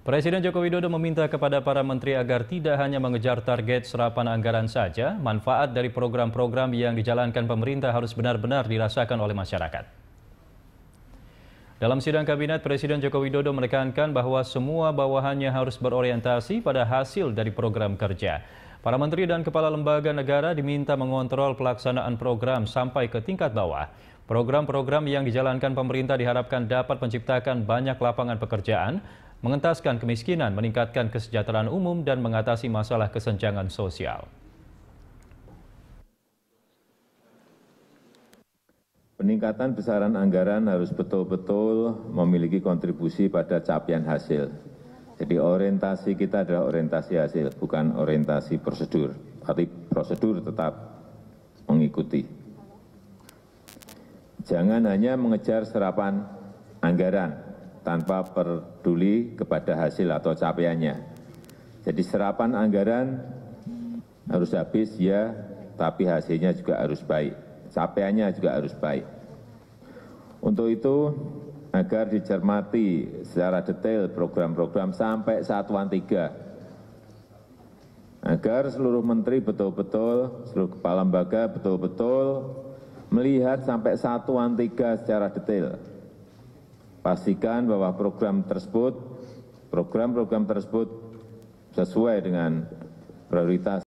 Presiden Joko Widodo meminta kepada para menteri agar tidak hanya mengejar target serapan anggaran saja, manfaat dari program-program yang dijalankan pemerintah harus benar-benar dirasakan oleh masyarakat. Dalam sidang kabinet, Presiden Joko Widodo menekankan bahwa semua bawahannya harus berorientasi pada hasil dari program kerja. Para menteri dan kepala lembaga negara diminta mengontrol pelaksanaan program sampai ke tingkat bawah. Program-program yang dijalankan pemerintah diharapkan dapat menciptakan banyak lapangan pekerjaan, mengentaskan kemiskinan, meningkatkan kesejahteraan umum, dan mengatasi masalah kesenjangan sosial. Peningkatan besaran anggaran harus betul-betul memiliki kontribusi pada capaian hasil. Jadi orientasi kita adalah orientasi hasil, bukan orientasi prosedur. Tapi prosedur tetap mengikuti. Jangan hanya mengejar serapan anggaran, tanpa peduli kepada hasil atau capaiannya. Jadi serapan anggaran harus habis ya, tapi hasilnya juga harus baik, capaiannya juga harus baik. Untuk itu, agar dicermati secara detail program-program sampai satuan tiga, agar seluruh menteri betul-betul, seluruh kepala lembaga betul-betul melihat sampai satuan tiga secara detail, pastikan bahwa program tersebut program program tersebut sesuai dengan prioritas